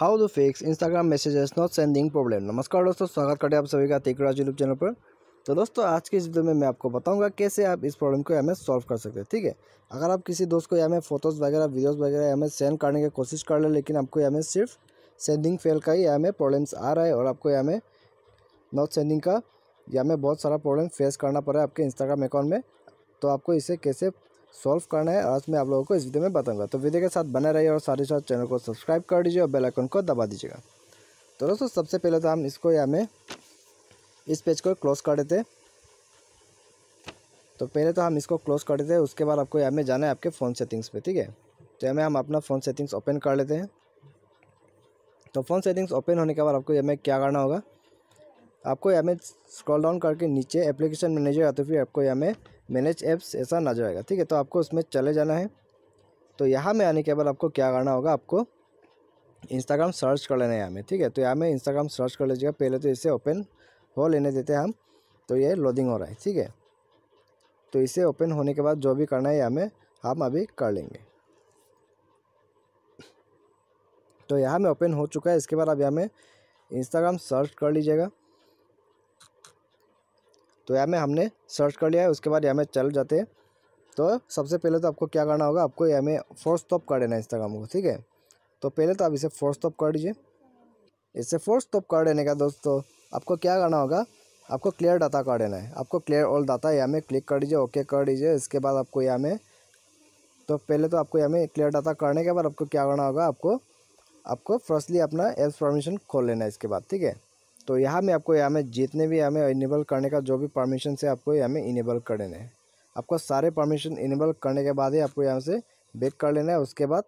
how to fix Instagram messages not sending problem नमस्कार दोस्तों स्वागत करते हैं आप सभी का तेकराज यूट्यूब चैनल पर तो दोस्तों आज की इस वीडियो में मैं आपको बताऊंगा कैसे आप इस प्रॉब्लम को एम सॉल्व कर सकते हैं ठीक है अगर आप किसी दोस्त को एम फोटोज़ वगैरह वीडियोज़ वगैरह एम सेंड करने की कोशिश कर ले, लेकिन आपको एम सिर्फ सेंडिंग फेल का ही एम प्रॉब्लम्स आ रहा है और आपको एम नॉट सेंडिंग का या में बहुत सारा प्रॉब्लम फेस करना पड़ रहा है आपके इंस्टाग्राम अकाउंट में तो आपको इसे कैसे सॉल्व करना है और आज मैं आप लोगों को इस वीडियो में बताऊंगा तो वीडियो के साथ बने रहिए और साथ ही साथ चैनल को सब्सक्राइब कर दीजिए और बेल आइकन को दबा दीजिएगा तो दोस्तों सबसे पहले तो हम इसको या में इस पेज को क्लोज कर देते तो पहले तो हम इसको क्लोज कर देते हैं उसके बाद आपको या में जाना है आपके फ़ोन सेटिंग्स पर ठीक है तो या में हम अपना फ़ोन सेटिंग्स ओपन कर लेते हैं तो फ़ोन सेटिंग्स ओपन होने के बाद आपको या में क्या करना होगा आपको या में स्क्रॉल डाउन करके नीचे एप्लीकेशन मैनेजर या तो फिर आपको या में मैनेज ऐप्स ऐसा ना जाएगा ठीक है तो आपको उसमें चले जाना है तो यहाँ में आने के बाद आपको क्या करना होगा आपको इंस्टाग्राम सर्च कर लेना है यहाँ में ठीक है तो यहाँ में इंस्टाग्राम सर्च कर लीजिएगा पहले तो इसे ओपन हो लेने देते हैं हम तो ये लोडिंग हो रहा है ठीक है तो इसे ओपन होने के बाद जो भी करना है यहाँ में हम अभी कर लेंगे तो यहाँ में ओपन हो चुका है इसके बाद अब यहाँ में इंस्टाग्राम सर्च कर लीजिएगा तो यहाँ में हमने सर्च कर लिया है उसके बाद यहाँ में चल जाते हैं तो सबसे पहले तो आपको क्या करना होगा आपको यहाँ में फोर्स स्टॉप कर देना है इंस्टाग्राम को ठीक है तो पहले तो आप इसे फोर्स स्टॉप कर दीजिए इसे फोर्स स्टॉप कर देने का दोस्तों आपको क्या करना होगा आपको क्लियर डाटा कर देना है आपको क्लियर ऑल डाटा यहाँ में क्लिक कर दीजिए ओके कर दीजिए इसके बाद आपको यहाँ में तो पहले तो आपको यहाँ में क्लियर डाटा करने के बाद आपको क्या करना होगा आपको आपको फर्स्टली अपना एल्स परमिशन खोल लेना है इसके बाद ठीक है तो यहाँ में आपको यहाँ में जितने भी हमें इनेबल करने का जो भी परमिशन से आपको यहाँ में इनेबल कर लेना है आपको सारे परमिशन इनेबल करने के बाद ही आपको यहाँ से बेक कर लेना है उसके बाद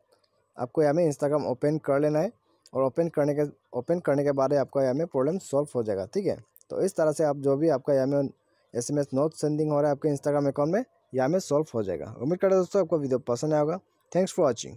आपको यहाँ में इंस्टाग्राम ओपन कर लेना है और ओपन करने के ओपन करने के बाद आपका यहाँ में प्रॉब्लम सॉल्व हो जाएगा ठीक है तो इस तरह से आप जो भी आपका यहाँ में S M S not sending हो रहा है आपके इंस्टाग्राम अकाउंट में यहाँ में सॉल्व हो जाएगा उम्मीद करें दोस्तों आपको वीडियो पसंद आएगा थैंक्स फॉर वॉचिंग